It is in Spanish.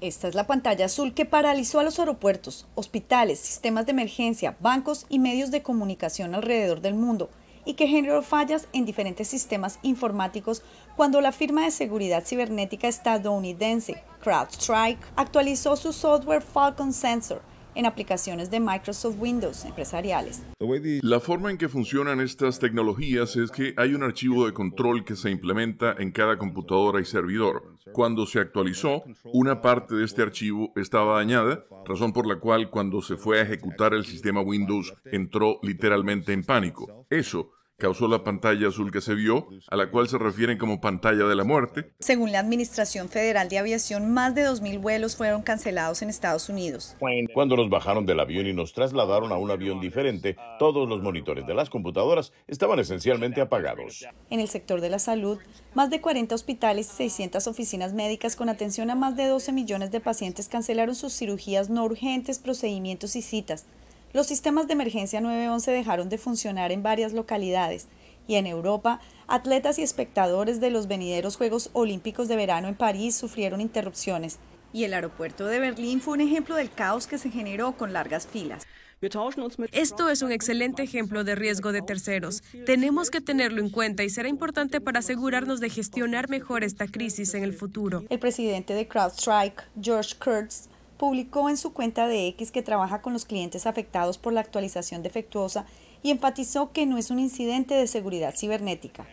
Esta es la pantalla azul que paralizó a los aeropuertos, hospitales, sistemas de emergencia, bancos y medios de comunicación alrededor del mundo y que generó fallas en diferentes sistemas informáticos cuando la firma de seguridad cibernética estadounidense CrowdStrike actualizó su software Falcon Sensor en aplicaciones de Microsoft Windows empresariales. La forma en que funcionan estas tecnologías es que hay un archivo de control que se implementa en cada computadora y servidor. Cuando se actualizó, una parte de este archivo estaba dañada, razón por la cual cuando se fue a ejecutar el sistema Windows entró literalmente en pánico. Eso causó la pantalla azul que se vio, a la cual se refieren como pantalla de la muerte. Según la Administración Federal de Aviación, más de 2.000 vuelos fueron cancelados en Estados Unidos. Cuando nos bajaron del avión y nos trasladaron a un avión diferente, todos los monitores de las computadoras estaban esencialmente apagados. En el sector de la salud, más de 40 hospitales y 600 oficinas médicas con atención a más de 12 millones de pacientes cancelaron sus cirugías no urgentes, procedimientos y citas. Los sistemas de emergencia 911 dejaron de funcionar en varias localidades y en Europa, atletas y espectadores de los venideros Juegos Olímpicos de Verano en París sufrieron interrupciones y el aeropuerto de Berlín fue un ejemplo del caos que se generó con largas filas. Esto es un excelente ejemplo de riesgo de terceros. Tenemos que tenerlo en cuenta y será importante para asegurarnos de gestionar mejor esta crisis en el futuro. El presidente de CrowdStrike, George Kurtz, publicó en su cuenta de X que trabaja con los clientes afectados por la actualización defectuosa y enfatizó que no es un incidente de seguridad cibernética.